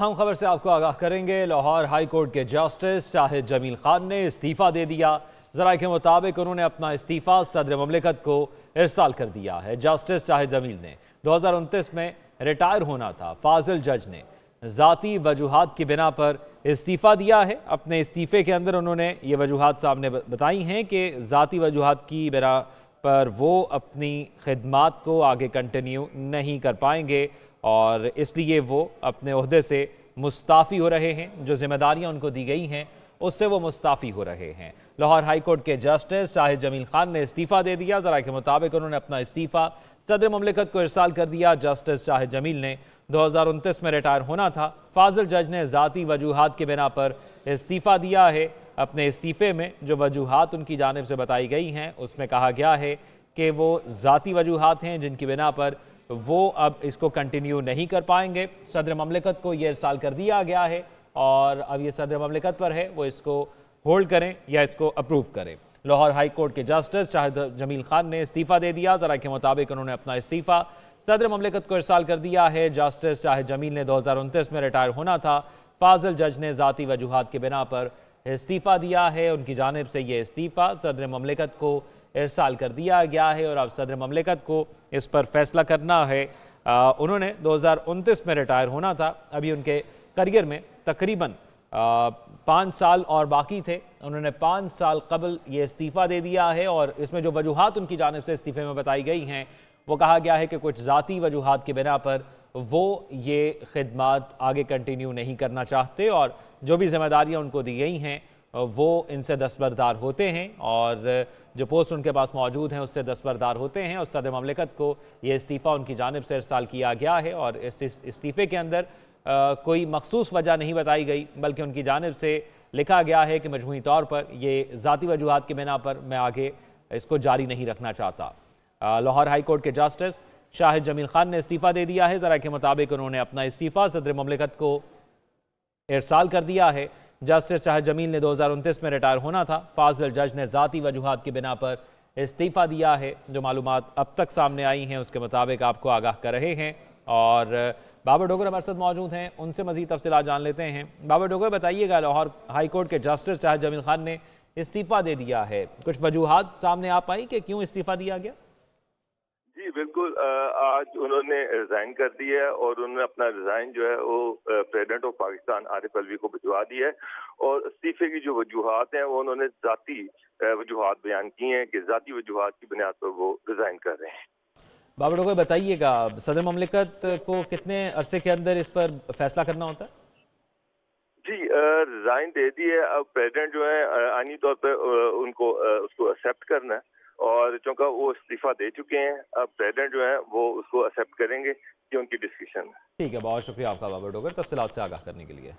हम खबर से आपको आगाह करेंगे लाहौर हाई कोर्ट के जस्टिस शाहिद जमील खान ने इस्तीफ़ा दे दिया जरा के मुताबिक उन्होंने अपना इस्तीफ़ा सदर ममलिकत को इरसाल कर दिया है जस्टिस शाहिद जमील ने दो हज़ार उनतीस में रिटायर होना था फाजिल जज ने जी वजूहत की बिना पर इस्तीफ़ा दिया है अपने इस्तीफ़े के अंदर उन्होंने ये वजूहत सामने बताई हैं कि जतीी वजूहत की बिना पर वो अपनी खदमात को आगे कंटिन्यू नहीं कर पाएंगे और इसलिए वो अपने अहदे से मुस्ताफ़ी हो रहे हैं जो जिम्मेदारियाँ उनको दी गई हैं उससे वो मुस्ताफ़ी हो रहे हैं लाहौर हाईकोर्ट के जस्टिस शाहिद जमील खान ने इस्तीफ़ा दे दिया ज़रा के मुताबिक उन्होंने अपना इस्तीफ़ा सदर ममलिकत को इरसाल कर दिया जस्टिस शाहिद जमील ने दो हज़ार उनतीस में रिटायर होना था फाजिल जज ने ज़ाती वजूहत के बिना पर इस्तीफ़ा दिया है अपने इस्तीफ़े में जो वजूहत उनकी जानब से बताई गई हैं उसमें कहा गया है कि वो ज़ाती वजूहत हैं जिनकी बिना पर वो अब इसको कंटिन्यू नहीं कर पाएंगे सदर ममलिकत को ये साल कर दिया गया है और अब ये सदर ममलिकत पर है वो इसको होल्ड करें या इसको अप्रूव करें लाहौर हाई कोर्ट के जस्टिस शाह जमील खान ने इस्तीफ़ा दे दिया ज़रा के मुताबिक उन्होंने अपना इस्तीफ़ा सदर ममलिकत को इरसाल कर दिया है जस्टिस शाहिद जमील ने दो हज़ार उनतीस में रिटायर होना था फाजिल जज ने ज़ाती वजूहत के बिना पर इस्तीफ़ा दिया है उनकी जानब से ये इस्तीफ़ा सदर ममलिकत को इरसाल कर दिया गया है और अब सदर ममलिकत को इस पर फैसला करना है आ, उन्होंने दो में रिटायर होना था अभी उनके करियर में तकरीबन पाँच साल और बाकी थे उन्होंने पाँच साल कबल ये इस्तीफ़ा दे दिया है और इसमें जो वजूहत उनकी जानब से इस्तीफ़े में बताई गई हैं वो कहा गया है कि कुछ ज़ाती वजूहत की बिना पर वो ये खदमात आगे कंटिन्यू नहीं करना चाहते और जो भी जिम्मेदारियाँ उनको दी गई हैं वो इनसे दस्तबरदार होते हैं और जो पोस्ट उनके पास मौजूद हैं उससे दस्तबरदार होते हैं और सदर ममलिकत को ये इस्तीफ़ा उनकी जानब से इरसाल किया गया है और इस इस्तीफ़े के अंदर आ, कोई मखसूस वजह नहीं बताई गई बल्कि उनकी जानब से लिखा गया है कि मजमू तौर पर ये ज़ाती वजूहत की बिना पर मैं आगे इसको जारी नहीं रखना चाहता लाहौर हाई कोर्ट के जस्टिस शाहिद जमील खान ने इस्तीफ़ा दे दिया है ज़रा के मुताबिक उन्होंने अपना इस्तीफ़ा सदर ममलिकत को इरसाल कर दिया है जस्टिस शाह जमील ने दो में रिटायर होना था फाजिल जज ने ज़ाती वजूहत की बिना पर इस्तीफ़ा दिया है जो मालूम अब तक सामने आई हैं उसके मुताबिक आपको आगाह कर रहे हैं और बाबा डोगर हमारे साथ मौजूद हैं उनसे मज़ीद तफसला जान लेते हैं बाबा डोगर बताइएगा लाहौर हाईकोर्ट के जस्टिस शाह जमील खान ने इस्तीफ़ा दे दिया है कुछ वजूहत सामने आ पाई कि क्यों इस्तीफ़ा दिया गया बिल्कुल आज उन्होंने रिजाइन कर दिया है और उन्होंने अपना रिजाइन जो है वो प्रेसिडेंट ऑफ पाकिस्तान आरिफ अलवी को भिजवा दिया है और इस्तीफे की जो वजूहत हैं वो उन्होंने जाती वजूहत बयान की हैं कि जाती वजूहत की बुनियाद पर वो रिजाइन कर रहे हैं बाबा को बताइएगा सदर ममलिकत को कितने अरसे के अंदर इस पर फैसला करना होता है जी रिजाइन दे दी है अब प्रेसिडेंट जो है आनी तौर पर उनको उसको एक्सेप्ट करना है और चूंकि वो इस्तीफा दे चुके हैं अब प्रेजिडेंट जो है वो उसको एक्सेप्ट करेंगे कि उनकी डिस्कशन ठीक है बहुत शुक्रिया आपका बाबा डोगर तफसीत से आगाह करने के लिए